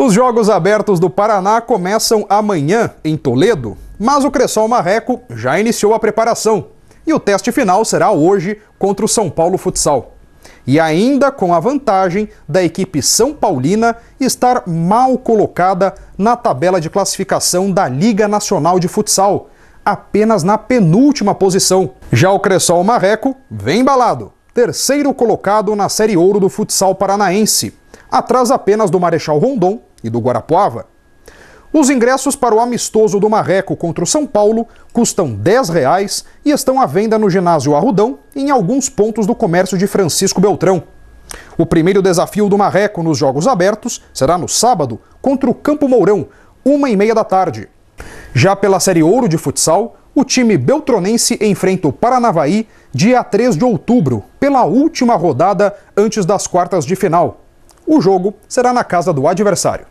Os Jogos Abertos do Paraná começam amanhã em Toledo, mas o Cressol Marreco já iniciou a preparação e o teste final será hoje contra o São Paulo Futsal. E ainda com a vantagem da equipe São Paulina estar mal colocada na tabela de classificação da Liga Nacional de Futsal, apenas na penúltima posição. Já o Cressol Marreco vem embalado, terceiro colocado na Série Ouro do Futsal Paranaense, atrás apenas do Marechal Rondon e do Guarapuava. Os ingressos para o amistoso do Marreco contra o São Paulo custam R$ 10,00 e estão à venda no ginásio Arrudão e em alguns pontos do comércio de Francisco Beltrão. O primeiro desafio do Marreco nos Jogos Abertos será no sábado contra o Campo Mourão, uma e meia da tarde. Já pela Série Ouro de futsal, o time beltronense enfrenta o Paranavaí dia 3 de outubro, pela última rodada antes das quartas de final. O jogo será na casa do adversário.